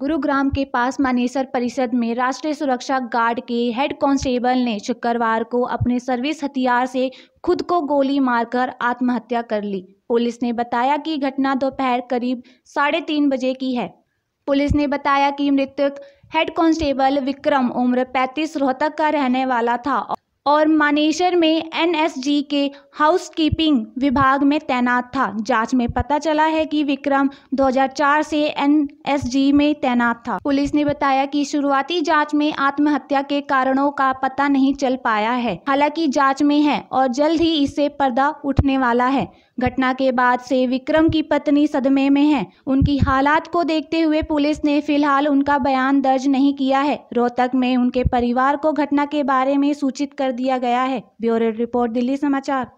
गुरुग्राम के पास मानेसर परिषद में राष्ट्रीय सुरक्षा गार्ड के हेड कांस्टेबल ने शुक्रवार को अपने सर्विस हथियार से खुद को गोली मारकर आत्महत्या कर ली पुलिस ने बताया कि घटना दोपहर करीब साढ़े तीन बजे की है पुलिस ने बताया कि मृतक हेड कांस्टेबल विक्रम उम्र 35 रोहतक का रहने वाला था और मानेसर में एनएसजी के हाउसकीपिंग विभाग में तैनात था जांच में पता चला है कि विक्रम 2004 से एनएसजी में तैनात था पुलिस ने बताया कि शुरुआती जांच में आत्महत्या के कारणों का पता नहीं चल पाया है हालांकि जांच में है और जल्द ही इससे पर्दा उठने वाला है घटना के बाद से विक्रम की पत्नी सदमे में है उनकी हालात को देखते हुए पुलिस ने फिलहाल उनका बयान दर्ज नहीं किया है रोहतक में उनके परिवार को घटना के बारे में सूचित कर दिया गया है ब्यूरो रिपोर्ट दिल्ली समाचार